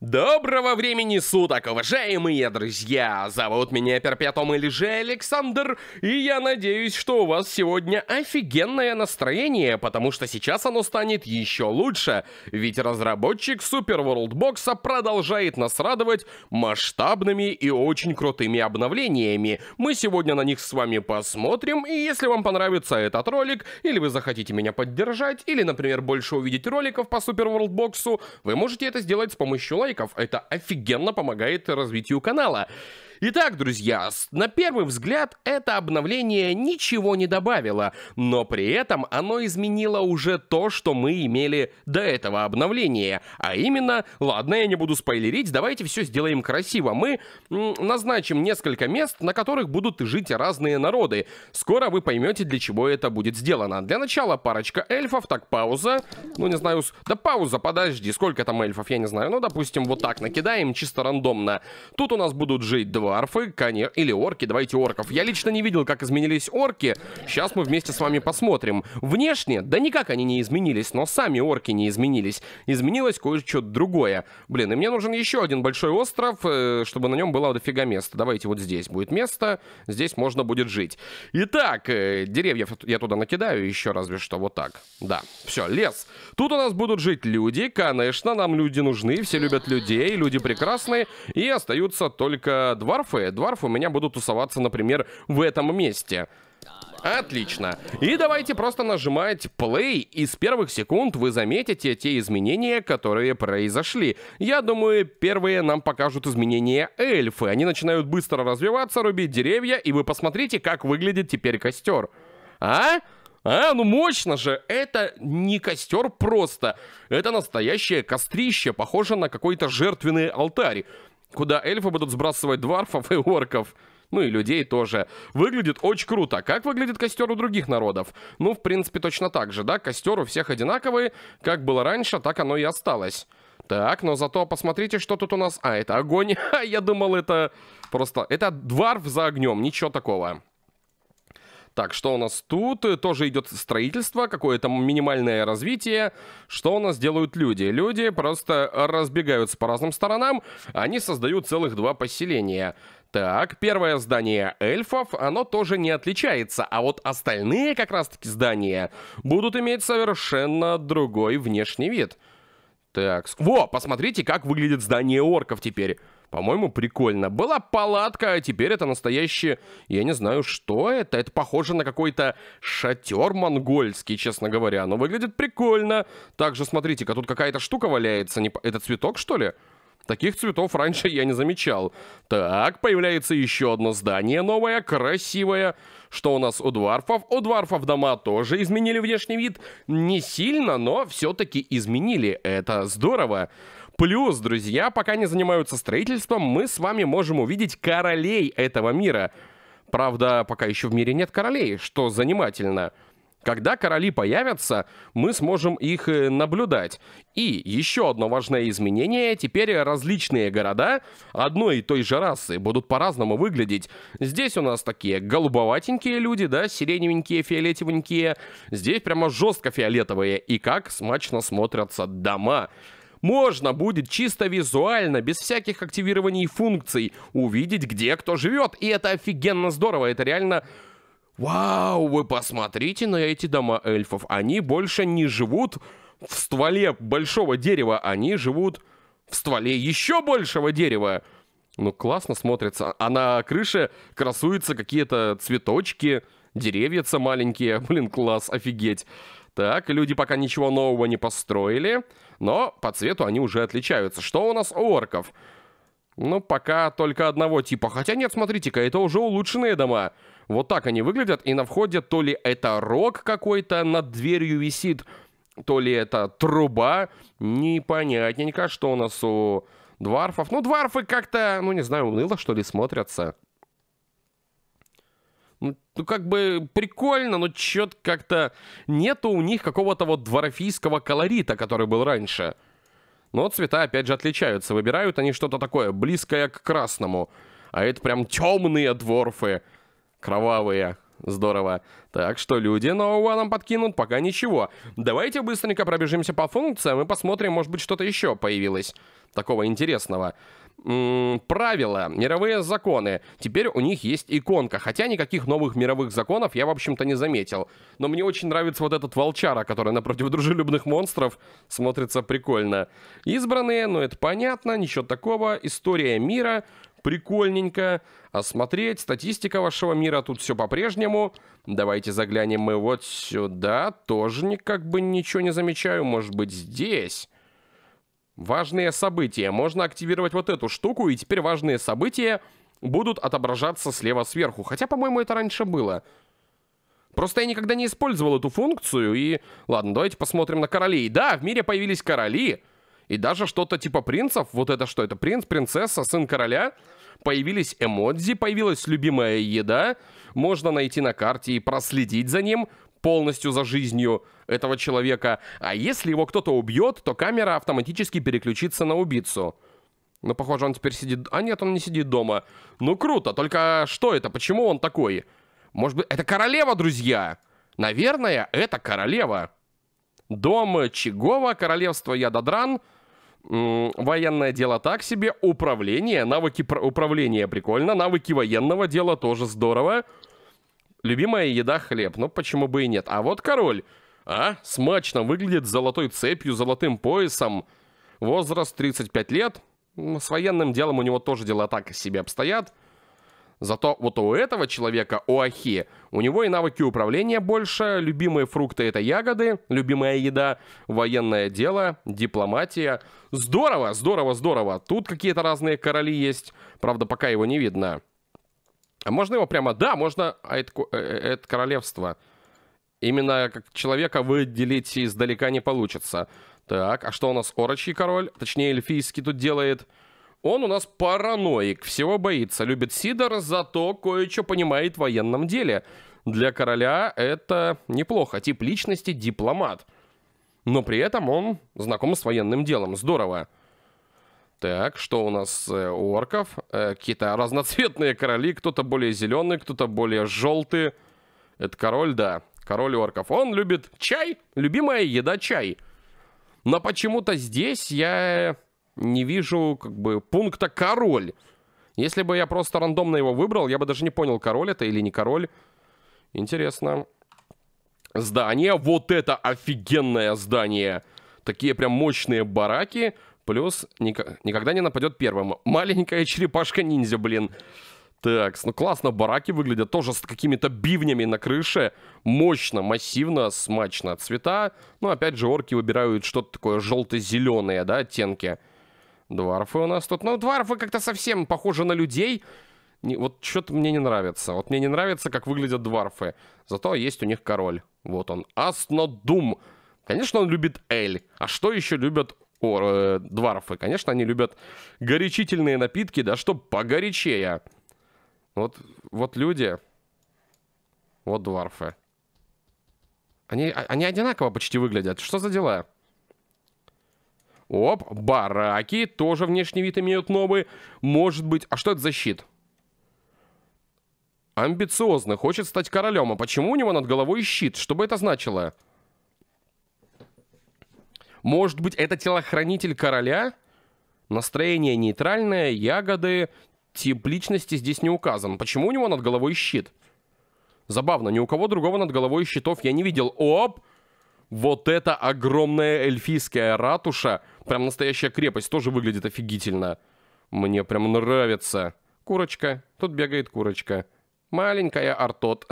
Доброго времени суток, уважаемые друзья! Зовут меня Перпетум или же Александр, и я надеюсь, что у вас сегодня офигенное настроение, потому что сейчас оно станет еще лучше, ведь разработчик Super World Box продолжает нас радовать масштабными и очень крутыми обновлениями. Мы сегодня на них с вами посмотрим, и если вам понравится этот ролик, или вы захотите меня поддержать, или, например, больше увидеть роликов по Super World Box, вы можете это сделать с помощью лайка, роликов. Это офигенно помогает развитию канала. Итак, друзья, на первый взгляд это обновление ничего не добавило, но при этом оно изменило уже то, что мы имели до этого обновления. А именно, ладно, я не буду спойлерить, давайте все сделаем красиво. Мы назначим несколько мест, на которых будут жить разные народы. Скоро вы поймете, для чего это будет сделано. Для начала парочка эльфов, так, пауза. Ну, не знаю, да пауза, подожди, сколько там эльфов, я не знаю. Ну, допустим, вот так накидаем, чисто рандомно. Тут у нас будут жить два варфы, конечно, или орки, давайте орков. Я лично не видел, как изменились орки, сейчас мы вместе с вами посмотрим. Внешне, да никак они не изменились, но сами орки не изменились. Изменилось кое-что другое. Блин, и мне нужен еще один большой остров, э, чтобы на нем было дофига места. Давайте вот здесь будет место, здесь можно будет жить. Итак, э, деревья я туда накидаю еще разве что вот так. Да, все, лес. Тут у нас будут жить люди, конечно, нам люди нужны, все любят людей, люди прекрасные, и остаются только два дварфы, дварфы у меня будут тусоваться, например, в этом месте. Отлично. И давайте просто нажимать play, и с первых секунд вы заметите те изменения, которые произошли. Я думаю, первые нам покажут изменения эльфы. Они начинают быстро развиваться, рубить деревья, и вы посмотрите, как выглядит теперь костер. А? А, ну мощно же! Это не костер просто. Это настоящее кострище, похоже на какой-то жертвенный алтарь куда эльфы будут сбрасывать дварфов и орков. Ну и людей тоже. Выглядит очень круто. Как выглядит костер у других народов? Ну, в принципе, точно так же, да? Костер у всех одинаковый. Как было раньше, так оно и осталось. Так, но зато посмотрите, что тут у нас. А, это огонь. Я думал, это просто... Это дварф за огнем, ничего такого. Так, что у нас тут? Тоже идет строительство, какое-то минимальное развитие. Что у нас делают люди? Люди просто разбегаются по разным сторонам. Они создают целых два поселения. Так, первое здание эльфов, оно тоже не отличается, а вот остальные как раз-таки здания будут иметь совершенно другой внешний вид. Так, во, посмотрите, как выглядит здание орков теперь. По-моему, прикольно. Была палатка, а теперь это настоящее... Я не знаю, что это. Это похоже на какой-то шатер монгольский, честно говоря. Но выглядит прикольно. Также, смотрите-ка, тут какая-то штука валяется. Не... Это цветок, что ли? Таких цветов раньше я не замечал. Так, появляется еще одно здание новое, красивое. Что у нас у дворфов? У дворфов дома тоже изменили внешний вид. Не сильно, но все-таки изменили. Это здорово. Плюс, друзья, пока не занимаются строительством, мы с вами можем увидеть королей этого мира. Правда, пока еще в мире нет королей, что занимательно. Когда короли появятся, мы сможем их э, наблюдать. И еще одно важное изменение. Теперь различные города одной и той же расы будут по-разному выглядеть. Здесь у нас такие голубоватенькие люди, да, сиреневенькие, фиолетевенькие. Здесь прямо жестко фиолетовые. И как смачно смотрятся дома. Дома можно будет чисто визуально, без всяких активирований функций, увидеть, где кто живет. И это офигенно здорово, это реально... Вау, вы посмотрите на эти дома эльфов. Они больше не живут в стволе большого дерева, они живут в стволе еще большего дерева. Ну, классно смотрится. А на крыше красуются какие-то цветочки, деревьяца маленькие. Блин, класс, офигеть. Так, люди пока ничего нового не построили, но по цвету они уже отличаются. Что у нас у орков? Ну, пока только одного типа. Хотя нет, смотрите-ка, это уже улучшенные дома. Вот так они выглядят, и на входе то ли это рог какой-то над дверью висит, то ли это труба. Непонятненько, что у нас у дварфов. Ну, дварфы как-то, ну, не знаю, уныло, что ли, смотрятся. Ну, как бы прикольно, но чё-то как-то нету у них какого-то вот дворфийского колорита, который был раньше. Но цвета опять же отличаются. Выбирают они что-то такое, близкое к красному. А это прям темные дворфы. Кровавые. Здорово. Так что люди нового нам подкинут пока ничего. Давайте быстренько пробежимся по функциям и посмотрим, может быть, что-то еще появилось такого интересного правила, мировые законы. Теперь у них есть иконка, хотя никаких новых мировых законов я, в общем-то, не заметил. Но мне очень нравится вот этот волчара, который напротив дружелюбных монстров смотрится прикольно. Избранные, но ну, это понятно, ничего такого. История мира, прикольненько. Осмотреть, а статистика вашего мира, тут все по-прежнему. Давайте заглянем мы вот сюда, тоже никак бы ничего не замечаю, может быть здесь... Важные события. Можно активировать вот эту штуку, и теперь важные события будут отображаться слева сверху. Хотя, по-моему, это раньше было. Просто я никогда не использовал эту функцию, и... Ладно, давайте посмотрим на королей. Да, в мире появились короли, и даже что-то типа принцев, вот это что, это принц, принцесса, сын короля, появились эмодзи, появилась любимая еда, можно найти на карте и проследить за ним, полностью за жизнью этого человека. А если его кто-то убьет, то камера автоматически переключится на убийцу. Но ну, похоже, он теперь сидит... А нет, он не сидит дома. Ну, круто, только что это? Почему он такой? Может быть, это королева, друзья? Наверное, это королева. Дом Чигова, королевство Ядадран, военное дело так себе, управление, навыки управления прикольно, навыки военного дела тоже Здорово. Любимая еда хлеб, но ну, почему бы и нет. А вот король, а, смачно выглядит с золотой цепью, золотым поясом. Возраст 35 лет. С военным делом у него тоже дела так себе обстоят. Зато вот у этого человека, у Ахи, у него и навыки управления больше, любимые фрукты это ягоды, любимая еда, военное дело, дипломатия. Здорово, здорово, здорово. Тут какие-то разные короли есть, правда пока его не видно. А можно его прямо, да, можно а это, э, э, это королевство. Именно как человека выделить издалека не получится. Так, а что у нас орочий король? Точнее, эльфийский тут делает. Он у нас параноик, всего боится. Любит Сидор, зато кое-что понимает в военном деле. Для короля это неплохо. Тип личности дипломат. Но при этом он знаком с военным делом. Здорово. Так, что у нас э, у орков? Э, какие-то разноцветные короли, кто-то более зеленый, кто-то более желтый. Это король, да, король орков. Он любит чай, любимая еда чай. Но почему-то здесь я не вижу как бы пункта король. Если бы я просто рандомно его выбрал, я бы даже не понял, король это или не король. Интересно. Здание, вот это офигенное здание. Такие прям мощные бараки. Плюс ник- никогда не нападет первым. Маленькая черепашка-ниндзя, блин. Так, ну классно бараки выглядят, тоже с какими-то бивнями на крыше. Мощно, массивно, смачно. Цвета, ну опять же, орки выбирают что-то такое желто зеленое да, оттенки. Дварфы у нас тут. Ну, дварфы как-то совсем похожи на людей. Не, вот что-то мне не нравится. Вот мне не нравится, как выглядят дварфы. Зато есть у них король. Вот он. Аснодум. Конечно, он любит Эль. А что еще любят о, э, дварфы, конечно, они любят горячительные напитки, да что погорячее. Вот, вот люди, вот дварфы. Они, а, они одинаково почти выглядят. Что за дела? Оп, бараки тоже внешний вид имеют новые. Может быть... А что это за щит? Амбициозно, хочет стать королем. А почему у него над головой щит? Что бы это значило? Может быть, это телохранитель короля? Настроение нейтральное, ягоды, тип личности здесь не указан. Почему у него над головой щит? Забавно, ни у кого другого над головой щитов я не видел. Оп! Вот это огромная эльфийская ратуша. Прям настоящая крепость. Тоже выглядит офигительно. Мне прям нравится. Курочка. Тут бегает курочка. Маленькая артот.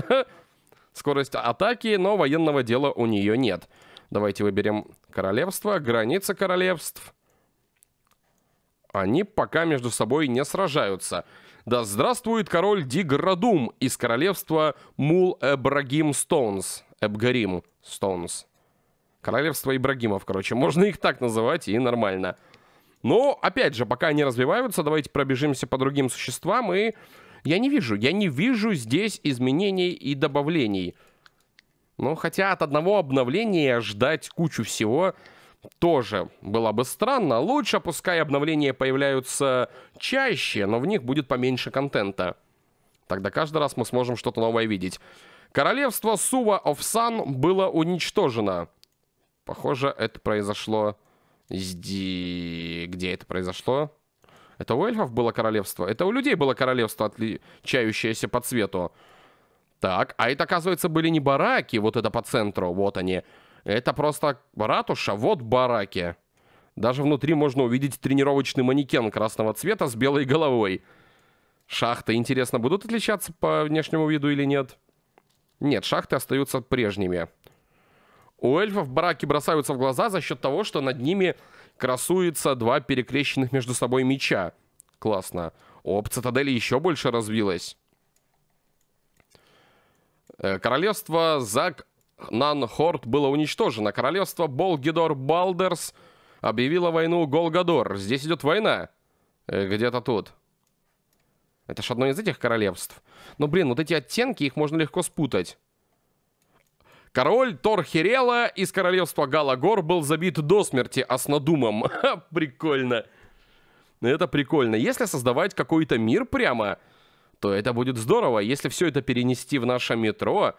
Скорость атаки, но военного дела у нее нет. Давайте выберем королевство, границы королевств. Они пока между собой не сражаются. Да здравствует король Диградум из королевства Мул-Эбрагим Стоунс. Эбгарим Стоунс. Королевство Ибрагимов, короче. Можно их так называть, и нормально. Но, опять же, пока они развиваются, давайте пробежимся по другим существам, и я не вижу, я не вижу здесь изменений и добавлений. Но хотя от одного обновления ждать кучу всего тоже было бы странно. Лучше, пускай обновления появляются чаще, но в них будет поменьше контента. Тогда каждый раз мы сможем что-то новое видеть. Королевство Сува Овсан было уничтожено. Похоже, это произошло... Зди... Где это произошло? Это у эльфов было королевство? Это у людей было королевство, отличающееся по цвету. Так, а это, оказывается, были не бараки, вот это по центру, вот они. Это просто ратуша, вот бараки. Даже внутри можно увидеть тренировочный манекен красного цвета с белой головой. Шахты, интересно, будут отличаться по внешнему виду или нет? Нет, шахты остаются прежними. У эльфов бараки бросаются в глаза за счет того, что над ними красуется два перекрещенных между собой меча. Классно. Оп, цитадели еще больше развилась. Э, королевство Заг Нанхорд было уничтожено. Королевство Болгидор Балдерс объявило войну Голгадор. Здесь идет война. Э, где-то тут. Это ж одно из этих королевств. Но, ну, блин, вот эти оттенки, их можно легко спутать. Король Торхерела из королевства Галагор был забит до смерти Аснадумом. Прикольно. Ну, это прикольно. Если создавать какой-то мир прямо то это будет здорово. Если все это перенести в наше метро,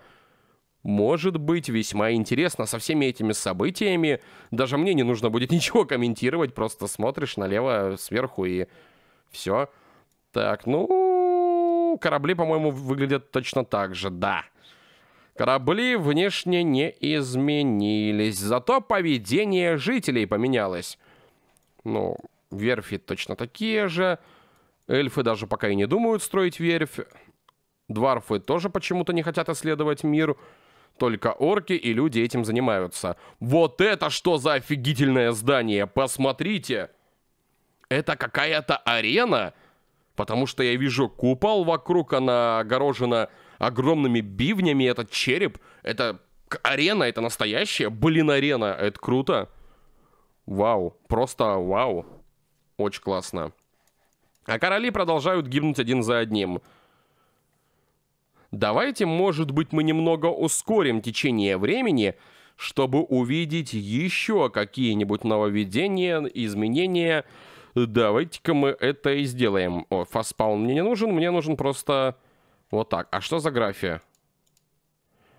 может быть весьма интересно со всеми этими событиями. Даже мне не нужно будет ничего комментировать, просто смотришь налево, сверху и все. Так, ну, корабли, по-моему, выглядят точно так же, да. Корабли внешне не изменились, зато поведение жителей поменялось. Ну, верфи точно такие же, Эльфы даже пока и не думают строить верфь. Дварфы тоже почему-то не хотят исследовать мир. Только орки и люди этим занимаются. Вот это что за офигительное здание! Посмотрите! Это какая-то арена? Потому что я вижу купол вокруг, она огорожена огромными бивнями. Это череп, это арена, это настоящая, блин, арена. Это круто. Вау, просто вау. Очень классно. А короли продолжают гибнуть один за одним. Давайте, может быть, мы немного ускорим течение времени, чтобы увидеть еще какие-нибудь нововведения, изменения. Давайте-ка мы это и сделаем. О, фаспаун мне не нужен, мне нужен просто вот так. А что за графия?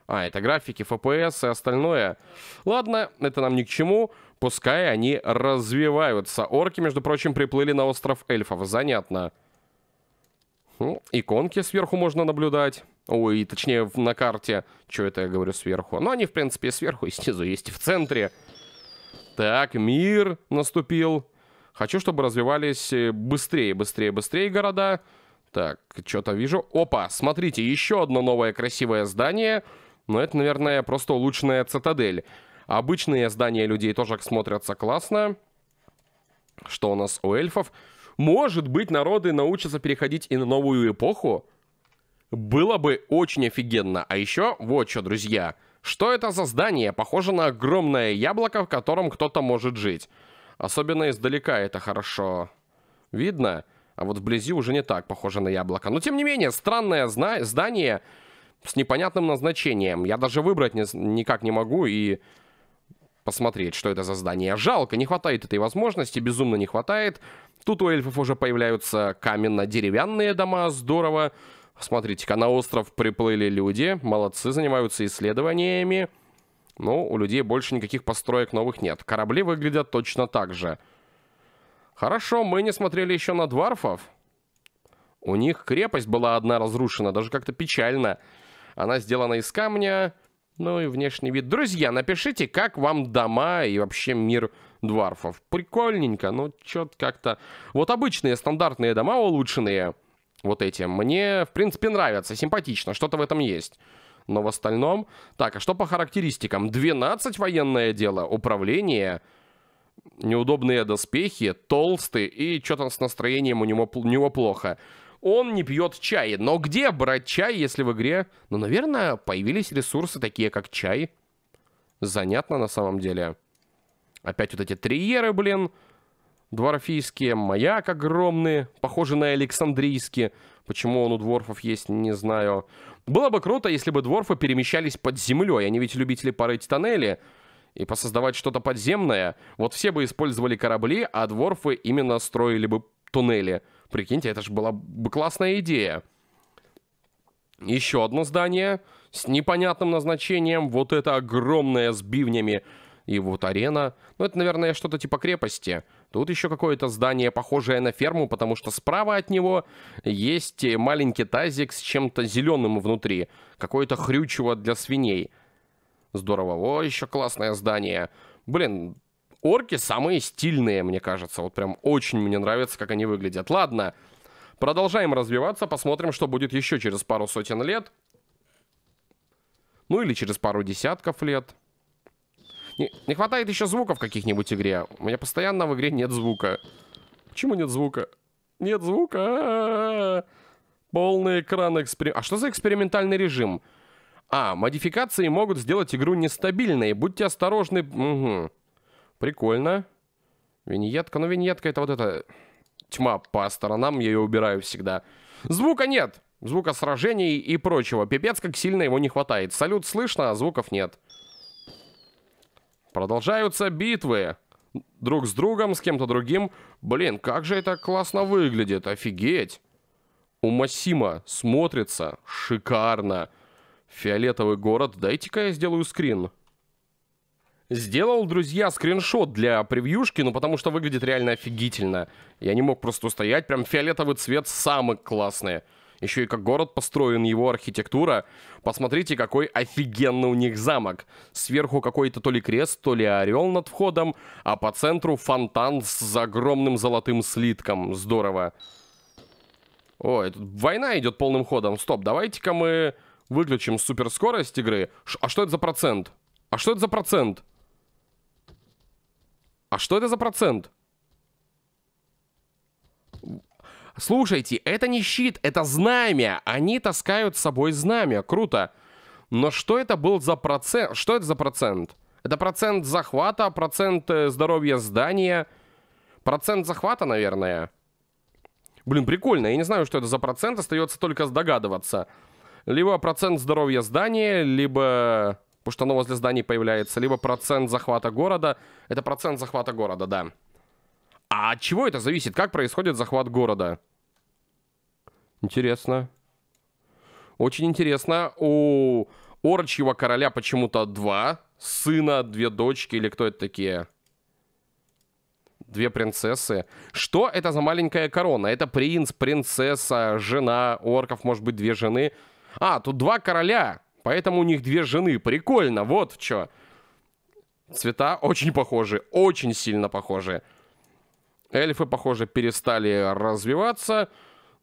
А, это графики, FPS и остальное. Ладно, это нам ни к чему. Пускай они развиваются. Орки, между прочим, приплыли на остров эльфов. Занятно. Ну, иконки сверху можно наблюдать. Ой, точнее, на карте. Что это я говорю сверху? Ну, они, в принципе, сверху и снизу есть, и в центре. Так, мир наступил. Хочу, чтобы развивались э, быстрее, быстрее, быстрее города. Так, что-то вижу. Опа, смотрите, еще одно новое красивое здание. Но это, наверное, просто улучшенная цитадель. Обычные здания людей тоже смотрятся классно. Что у нас у эльфов? Может быть, народы научатся переходить и на новую эпоху? Было бы очень офигенно. А еще, вот что, друзья. Что это за здание? Похоже на огромное яблоко, в котором кто-то может жить. Особенно издалека это хорошо видно. А вот вблизи уже не так похоже на яблоко. Но тем не менее, странное здание с непонятным назначением. Я даже выбрать не, никак не могу и посмотреть, что это за здание. Жалко, не хватает этой возможности, безумно не хватает. Тут у эльфов уже появляются каменно-деревянные дома, здорово. Смотрите-ка, на остров приплыли люди, молодцы, занимаются исследованиями. Ну, у людей больше никаких построек новых нет. Корабли выглядят точно так же. Хорошо, мы не смотрели еще на дварфов. У них крепость была одна разрушена, даже как-то печально. Она сделана из камня, ну и внешний вид. Друзья, напишите, как вам дома и вообще мир дварфов. Прикольненько, но чё-то как-то... Вот обычные стандартные дома улучшенные, вот эти, мне, в принципе, нравятся, симпатично, что-то в этом есть. Но в остальном... Так, а что по характеристикам? 12 военное дело, управление, неудобные доспехи, толстый и что там с настроением у него, у него плохо он не пьет чай. Но где брать чай, если в игре, ну, наверное, появились ресурсы такие, как чай. Занятно на самом деле. Опять вот эти триеры, блин. Дворфийские. Маяк огромный. Похоже на Александрийский. Почему он у дворфов есть, не знаю. Было бы круто, если бы дворфы перемещались под землей. Они ведь любители порыть тоннели и посоздавать что-то подземное. Вот все бы использовали корабли, а дворфы именно строили бы туннели. Прикиньте, это же была бы классная идея. Еще одно здание с непонятным назначением. Вот это огромное с бивнями. И вот арена. Ну, это, наверное, что-то типа крепости. Тут еще какое-то здание, похожее на ферму, потому что справа от него есть маленький тазик с чем-то зеленым внутри. Какое-то хрючево для свиней. Здорово. О, еще классное здание. Блин, орки самые стильные, мне кажется. Вот прям очень мне нравится, как они выглядят. Ладно, продолжаем развиваться, посмотрим, что будет еще через пару сотен лет. Ну или через пару десятков лет. Не, не хватает еще звука в каких-нибудь игре. У меня постоянно в игре нет звука. Почему нет звука? Нет звука. А -а -а Полный экран эксперимент. А что за экспериментальный режим? А, модификации могут сделать игру нестабильной. Будьте осторожны. Угу. Прикольно. Виньетка. Ну, виньетка это вот эта тьма по сторонам. Я ее убираю всегда. Звука нет. Звука сражений и прочего. Пипец, как сильно его не хватает. Салют слышно, а звуков нет. Продолжаются битвы. Друг с другом, с кем-то другим. Блин, как же это классно выглядит. Офигеть. У Массима смотрится шикарно. Фиолетовый город. Дайте-ка я сделаю скрин. Сделал, друзья, скриншот для превьюшки, ну потому что выглядит реально офигительно. Я не мог просто устоять, прям фиолетовый цвет самый классный. Еще и как город построен, его архитектура. Посмотрите, какой офигенный у них замок. Сверху какой-то то ли крест, то ли орел над входом, а по центру фонтан с огромным золотым слитком. Здорово. Ой, тут война идет полным ходом. Стоп, давайте-ка мы выключим суперскорость игры. Ш а что это за процент? А что это за процент? А что это за процент? Слушайте, это не щит, это знамя. Они таскают с собой знамя. Круто. Но что это был за процент? Что это за процент? Это процент захвата, процент э, здоровья здания. Процент захвата, наверное. Блин, прикольно. Я не знаю, что это за процент. Остается только догадываться. Либо процент здоровья здания, либо потому что оно возле зданий появляется, либо процент захвата города. Это процент захвата города, да. А от чего это зависит? Как происходит захват города? Интересно. Очень интересно. У Орочьего короля почему-то два сына, две дочки или кто это такие? Две принцессы. Что это за маленькая корона? Это принц, принцесса, жена орков, может быть, две жены. А, тут два короля поэтому у них две жены. Прикольно, вот в чё. Цвета очень похожи, очень сильно похожи. Эльфы, похоже, перестали развиваться.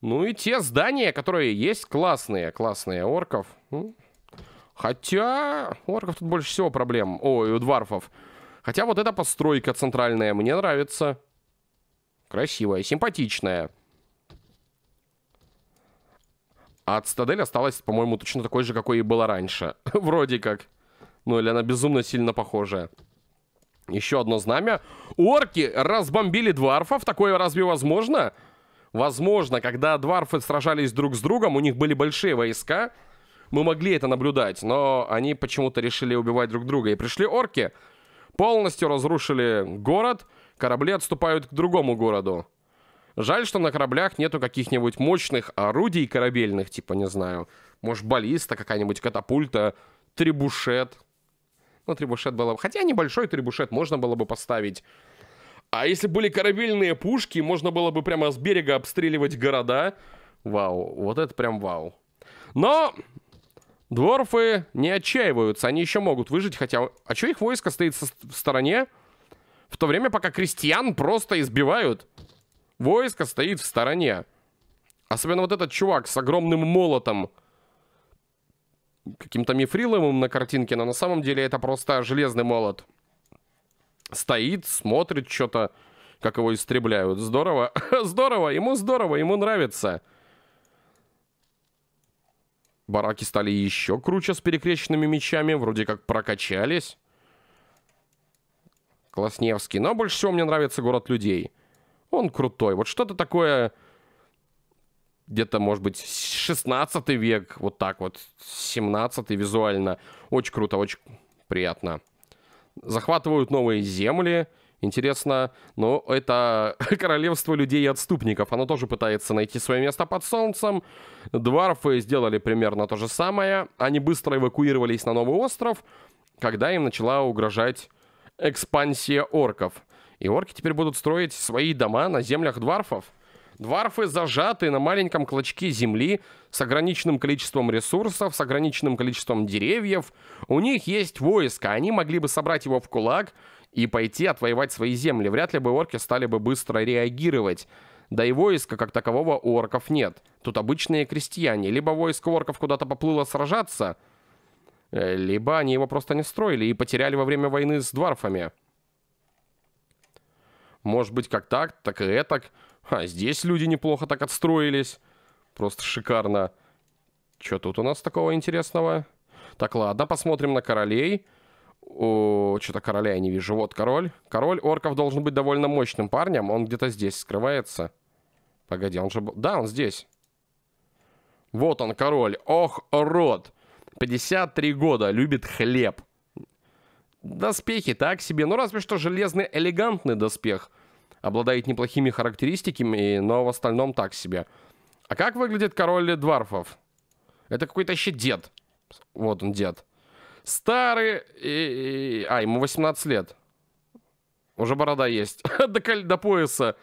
Ну и те здания, которые есть, классные. Классные орков. Хотя орков тут больше всего проблем. Ой, у дварфов. Хотя вот эта постройка центральная мне нравится. Красивая, симпатичная. А цитадель осталась, по-моему, точно такой же, какой и была раньше. Вроде как. Ну, или она безумно сильно похожая. Еще одно знамя. Орки разбомбили дварфов. Такое разве возможно? Возможно, когда дварфы сражались друг с другом, у них были большие войска. Мы могли это наблюдать, но они почему-то решили убивать друг друга. И пришли орки. Полностью разрушили город. Корабли отступают к другому городу. Жаль, что на кораблях нету каких-нибудь мощных орудий корабельных, типа, не знаю, может, баллиста какая-нибудь, катапульта, трибушет. Ну, трибушет было бы... Хотя небольшой трибушет можно было бы поставить. А если были корабельные пушки, можно было бы прямо с берега обстреливать города. Вау, вот это прям вау. Но дворфы не отчаиваются, они еще могут выжить, хотя... А что их войско стоит в стороне? В то время, пока крестьян просто избивают. Войско стоит в стороне. Особенно вот этот чувак с огромным молотом. Каким-то мифриловым на картинке, но на самом деле это просто железный молот. Стоит, смотрит что-то, как его истребляют. Здорово, здорово, ему здорово, ему нравится. Бараки стали еще круче с перекрещенными мечами, вроде как прокачались. Классневский. Но больше всего мне нравится город людей. Он крутой. Вот что-то такое где-то, может быть, 16 век, вот так вот, 17 визуально. Очень круто, очень приятно. Захватывают новые земли. Интересно, но это королевство людей и отступников. Оно тоже пытается найти свое место под солнцем. Дварфы сделали примерно то же самое. Они быстро эвакуировались на новый остров, когда им начала угрожать экспансия орков. И орки теперь будут строить свои дома на землях дварфов. Дварфы зажаты на маленьком клочке земли с ограниченным количеством ресурсов, с ограниченным количеством деревьев. У них есть войско, они могли бы собрать его в кулак и пойти отвоевать свои земли. Вряд ли бы орки стали бы быстро реагировать. Да и войска как такового у орков нет. Тут обычные крестьяне. Либо войско орков куда-то поплыло сражаться, э, либо они его просто не строили и потеряли во время войны с дварфами. Может быть, как так, так и этак. А здесь люди неплохо так отстроились. Просто шикарно. Что тут у нас такого интересного? Так, ладно, посмотрим на королей. Что-то короля я не вижу. Вот король. Король орков должен быть довольно мощным парнем. Он где-то здесь скрывается. Погоди, он же был... Да, он здесь. Вот он, король. Ох, рот. 53 года. Любит хлеб. Доспехи так себе. Ну, разве что железный элегантный доспех обладает неплохими характеристиками, но в остальном так себе. А как выглядит король дворфов? Это какой-то еще дед. Вот он, дед. Старый... И, и, а, ему 18 лет. Уже борода есть. до, коль... до пояса.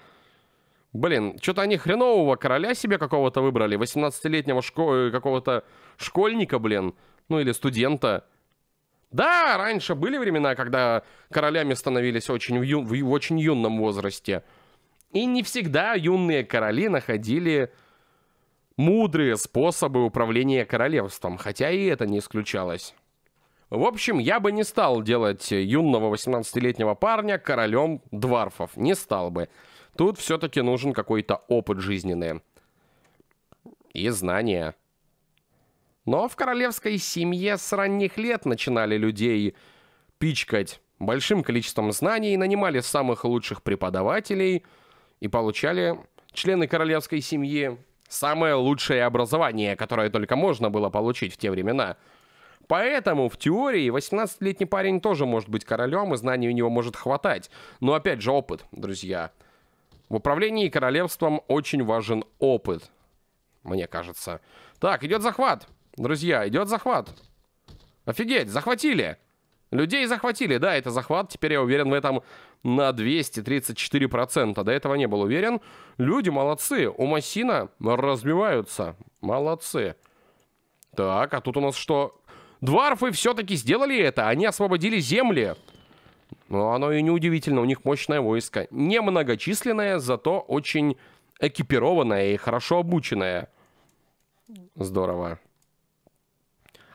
Блин, что-то они хренового короля себе какого-то выбрали. 18-летнего шко... Э, какого-то школьника, блин. Ну или студента. Да, раньше были времена, когда королями становились очень в, ю... в очень юном возрасте. И не всегда юные короли находили мудрые способы управления королевством, хотя и это не исключалось. В общем, я бы не стал делать юного 18-летнего парня королем дварфов. Не стал бы. Тут все-таки нужен какой-то опыт жизненный. И знания. Но в королевской семье с ранних лет начинали людей пичкать большим количеством знаний, нанимали самых лучших преподавателей и получали члены королевской семьи самое лучшее образование, которое только можно было получить в те времена. Поэтому в теории 18-летний парень тоже может быть королем, и знаний у него может хватать. Но опять же опыт, друзья. В управлении королевством очень важен опыт, мне кажется. Так, идет захват. Друзья, идет захват. Офигеть, захватили. Людей захватили. Да, это захват. Теперь я уверен в этом на 234%. До этого не был уверен. Люди молодцы. У Массина разбиваются. Молодцы. Так, а тут у нас что? Дварфы все-таки сделали это. Они освободили земли. Но ну, оно и неудивительно, у них мощное войско. Немногочисленное, зато очень экипированное и хорошо обученное. Здорово.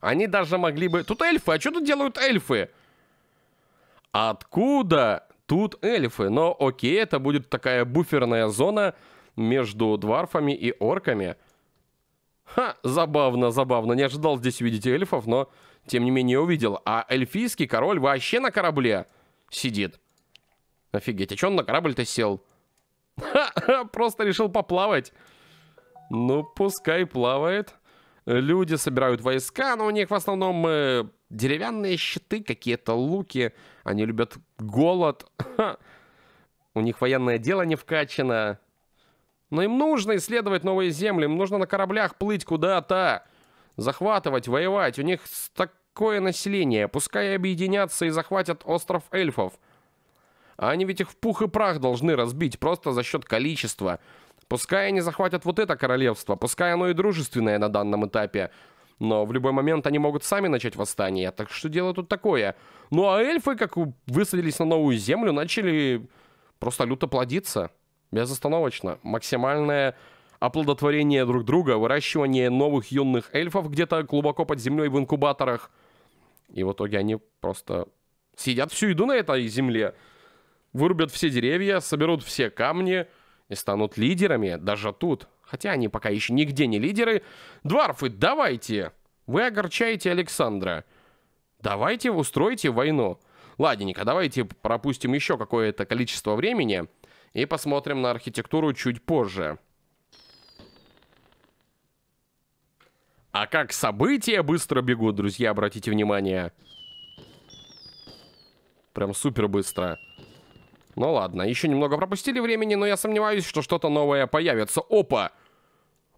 Они даже могли бы... Тут эльфы, а что тут делают эльфы? Откуда тут эльфы? Но окей, это будет такая буферная зона между дварфами и орками. Ха, забавно, забавно. Не ожидал здесь увидеть эльфов, но тем не менее увидел. А эльфийский король вообще на корабле сидит. Офигеть, а че он на корабль-то сел? Ха-ха, просто решил поплавать. Ну, пускай плавает люди собирают войска, но у них в основном э, деревянные щиты, какие-то луки. Они любят голод. У них военное дело не вкачано. Но им нужно исследовать новые земли, им нужно на кораблях плыть куда-то, захватывать, воевать. У них такое население, пускай объединятся и захватят остров эльфов. А они ведь их в пух и прах должны разбить просто за счет количества. Пускай они захватят вот это королевство, пускай оно и дружественное на данном этапе, но в любой момент они могут сами начать восстание, так что дело тут такое. Ну а эльфы, как высадились на новую землю, начали просто люто плодиться. Безостановочно. Максимальное оплодотворение друг друга, выращивание новых юных эльфов где-то глубоко под землей в инкубаторах. И в итоге они просто съедят всю еду на этой земле, вырубят все деревья, соберут все камни, и станут лидерами даже тут. Хотя они пока еще нигде не лидеры. Дварфы, давайте! Вы огорчаете Александра. Давайте устроите войну. Ладненько, давайте пропустим еще какое-то количество времени и посмотрим на архитектуру чуть позже. А как события быстро бегут, друзья, обратите внимание. Прям супер быстро. Ну ладно, еще немного пропустили времени, но я сомневаюсь, что что-то новое появится. Опа!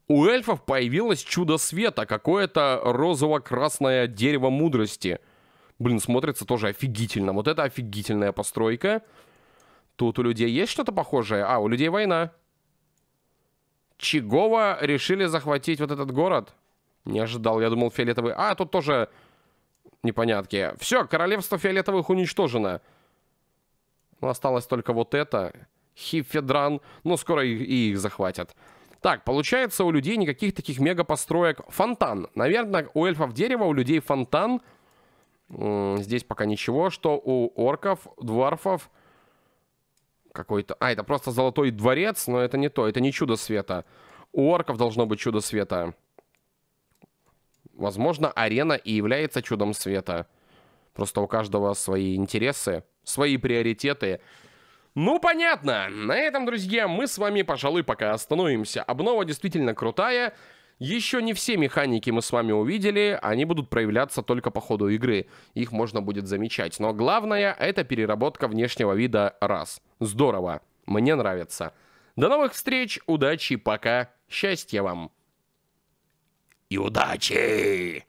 У эльфов появилось чудо света, какое-то розово-красное дерево мудрости. Блин, смотрится тоже офигительно. Вот это офигительная постройка. Тут у людей есть что-то похожее? А, у людей война. Чигова решили захватить вот этот город. Не ожидал, я думал фиолетовый. А, тут тоже непонятки. Все, королевство фиолетовых уничтожено. Ну, осталось только вот это. Хифедран. но ну, скоро и, и их захватят. Так, получается, у людей никаких таких мега-построек. Фонтан. Наверное, у эльфов дерево, у людей фонтан. Здесь пока ничего. Что у орков, дварфов какой-то... А, это просто золотой дворец, но это не то. Это не чудо света. У орков должно быть чудо света. Возможно, арена и является чудом света. Просто у каждого свои интересы свои приоритеты. Ну, понятно. На этом, друзья, мы с вами, пожалуй, пока остановимся. Обнова действительно крутая. Еще не все механики мы с вами увидели, они будут проявляться только по ходу игры. Их можно будет замечать. Но главное, это переработка внешнего вида раз. Здорово. Мне нравится. До новых встреч, удачи, пока, счастья вам. И удачи!